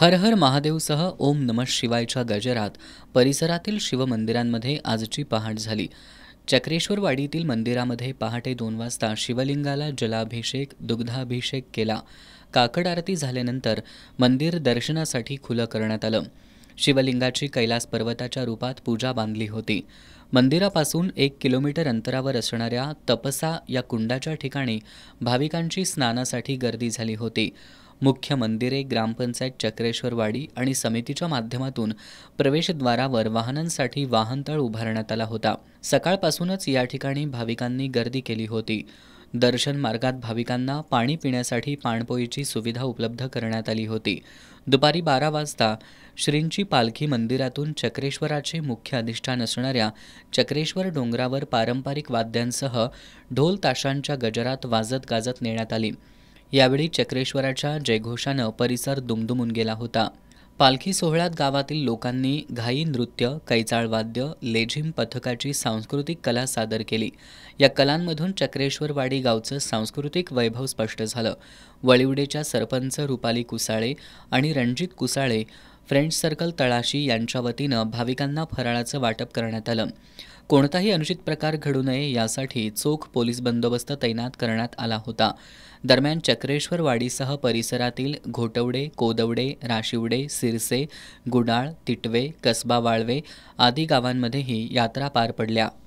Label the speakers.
Speaker 1: हर हर महादेवसह ओम नमः शिवायच्या गजरात परिसरातील शिवमंदिरांमध्ये आजची पहाट झाली चक्रेश्वरवाडीतील मंदिरामध्ये पहाटे दोन वाजता शिवलिंगाला जलाभिषेक दुग्धाभिषेक केला काकड आरती झाल्यानंतर मंदिर दर्शनासाठी खुलं करण्यात आलं शिवलिंगाची कैलास पर्वताच्या रूपात पूजा बांधली होती मंदिरापासून एक किलोमीटर अंतरावर असणाऱ्या तपसा या कुंडाच्या ठिकाणी भाविकांची स्नानासाठी गर्दी झाली होती मुख्य मंदिरे ग्रामपंचायत चक्रेश्वरवाडी आणि समितीच्या माध्यमातून प्रवेशद्वारावर वाहनांसाठी वाहनतळ उभारण्यात आला होता सकाळपासूनच या ठिकाणी भाविकांनी गर्दी केली होती दर्शन मार्गात भाविकांना पाणी पिण्यासाठी पाणपोईची सुविधा उपलब्ध करण्यात आली होती दुपारी बारा वाजता श्रींची पालखी मंदिरातून चक्रेश्वराचे मुख्य अधिष्ठान असणाऱ्या चक्रेश्वर डोंगरावर पारंपरिक वाद्यांसह ढोल ताशांच्या गजरात वाजत गाजत नेण्यात आली यावेळी चक्रेश्वराच्या जयघोषानं परिसर दुमदुमून गेला होता पालखी सोहळ्यात गावातील लोकांनी घाई नृत्य कैचाळ वाद्य लेझिम पथकाची सांस्कृतिक कला सादर केली या कलांमधून चक्रेश्वरवाडी गावचं सांस्कृतिक वैभव स्पष्ट झालं वळिवडेच्या सरपंच रुपाली कुसाळे आणि रणजित कुसाळे फ्रेंड्स सर्कल तळाशी यांच्या वतीनं भाविकांना फराळाचं वाटप करण्यात आलं कोणताही अनुचित प्रकार घडू नये यासाठी चोख पोलीस बंदोबस्त तैनात करण्यात आला होता दरम्यान चक्रेश्वर वाडीसह परिसरातील घोटवडे कोदवडे राशिवडे सिरसे गुडाळ तिटवे कसबा वाळवे आदी गावांमध्येही यात्रा पार पडल्या